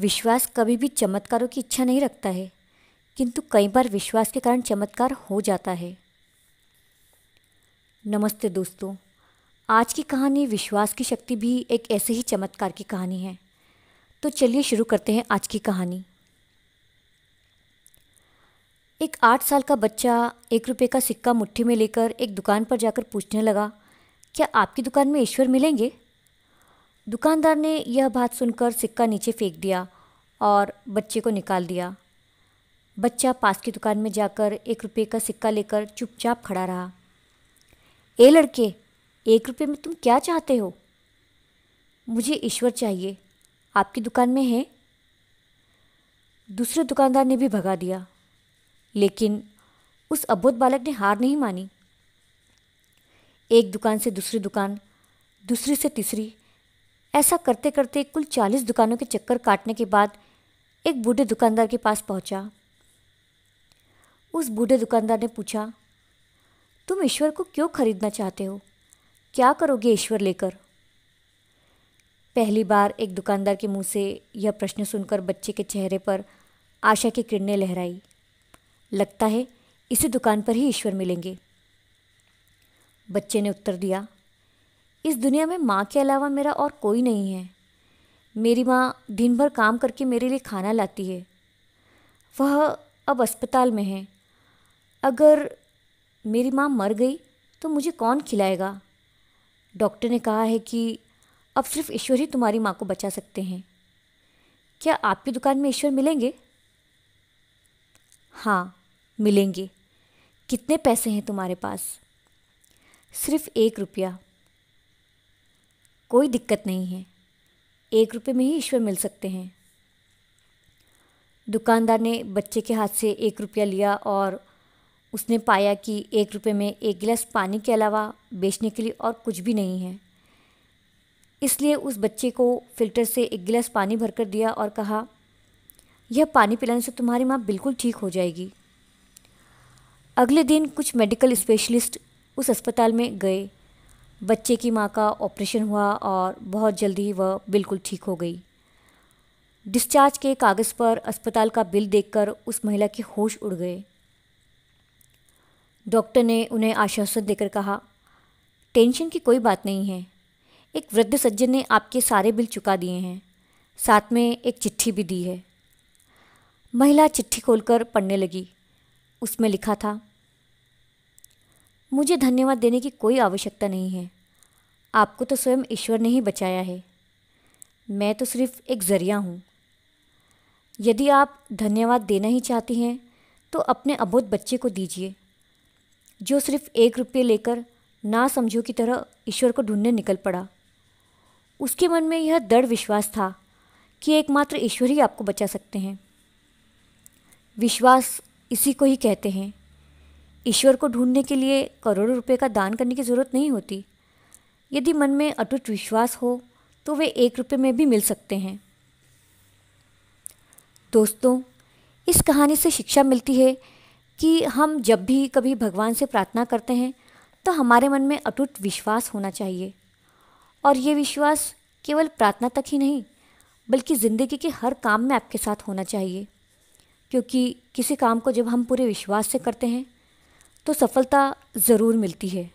विश्वास कभी भी चमत्कारों की इच्छा नहीं रखता है किंतु कई बार विश्वास के कारण चमत्कार हो जाता है नमस्ते दोस्तों आज की कहानी विश्वास की शक्ति भी एक ऐसे ही चमत्कार की कहानी है तो चलिए शुरू करते हैं आज की कहानी एक आठ साल का बच्चा एक रुपये का सिक्का मुट्ठी में लेकर एक दुकान पर जाकर पूछने लगा क्या आपकी दुकान में ईश्वर मिलेंगे दुकानदार ने यह बात सुनकर सिक्का नीचे फेंक दिया और बच्चे को निकाल दिया बच्चा पास की दुकान में जाकर एक रुपये का सिक्का लेकर चुपचाप खड़ा रहा ए लड़के एक रुपये में तुम क्या चाहते हो मुझे ईश्वर चाहिए आपकी दुकान में है दूसरे दुकानदार ने भी भगा दिया लेकिन उस अबोध बालक ने हार नहीं मानी एक दुकान से दूसरी दुकान दूसरी से तीसरी ऐसा करते करते कुल चालीस दुकानों के चक्कर काटने के बाद एक बूढ़े दुकानदार के पास पहुंचा। उस बूढ़े दुकानदार ने पूछा तुम ईश्वर को क्यों खरीदना चाहते हो क्या करोगे ईश्वर लेकर पहली बार एक दुकानदार के मुंह से यह प्रश्न सुनकर बच्चे के चेहरे पर आशा की किरणें लहराई लगता है इसी दुकान पर ही ईश्वर मिलेंगे बच्चे ने उत्तर दिया इस दुनिया में माँ के अलावा मेरा और कोई नहीं है मेरी माँ दिन भर काम करके मेरे लिए खाना लाती है वह अब अस्पताल में है अगर मेरी माँ मर गई तो मुझे कौन खिलाएगा डॉक्टर ने कहा है कि अब सिर्फ ईश्वर ही तुम्हारी माँ को बचा सकते हैं क्या आपकी दुकान में ईश्वर मिलेंगे हाँ मिलेंगे कितने पैसे हैं तुम्हारे पास सिर्फ एक रुपया कोई दिक्कत नहीं है एक रुपये में ही ईश्वर मिल सकते हैं दुकानदार ने बच्चे के हाथ से एक रुपया लिया और उसने पाया कि एक रुपये में एक गिलास पानी के अलावा बेचने के लिए और कुछ भी नहीं है इसलिए उस बच्चे को फ़िल्टर से एक गिलास पानी भरकर दिया और कहा यह पानी पिलाने से तुम्हारी माँ बिल्कुल ठीक हो जाएगी अगले दिन कुछ मेडिकल स्पेशलिस्ट उस अस्पताल में गए बच्चे की माँ का ऑपरेशन हुआ और बहुत जल्दी ही वह बिल्कुल ठीक हो गई डिस्चार्ज के कागज़ पर अस्पताल का बिल देखकर उस महिला के होश उड़ गए डॉक्टर ने उन्हें आश्वासन देकर कहा टेंशन की कोई बात नहीं है एक वृद्ध सज्जन ने आपके सारे बिल चुका दिए हैं साथ में एक चिट्ठी भी दी है महिला चिट्ठी खोलकर पढ़ने लगी उसमें लिखा था मुझे धन्यवाद देने की कोई आवश्यकता नहीं है आपको तो स्वयं ईश्वर ने ही बचाया है मैं तो सिर्फ एक ज़रिया हूँ यदि आप धन्यवाद देना ही चाहती हैं तो अपने अबोध बच्चे को दीजिए जो सिर्फ एक रुपये लेकर ना समझो की तरह ईश्वर को ढूंढने निकल पड़ा उसके मन में यह दृढ़ विश्वास था कि एकमात्र ईश्वर ही आपको बचा सकते हैं विश्वास इसी को ही कहते हैं ईश्वर को ढूंढने के लिए करोड़ों रुपए का दान करने की ज़रूरत नहीं होती यदि मन में अटूट विश्वास हो तो वे एक रुपये में भी मिल सकते हैं दोस्तों इस कहानी से शिक्षा मिलती है कि हम जब भी कभी भगवान से प्रार्थना करते हैं तो हमारे मन में अटूट विश्वास होना चाहिए और ये विश्वास केवल प्रार्थना तक ही नहीं बल्कि ज़िंदगी के हर काम में आपके साथ होना चाहिए क्योंकि किसी काम को जब हम पूरे विश्वास से करते हैं तो सफलता ज़रूर मिलती है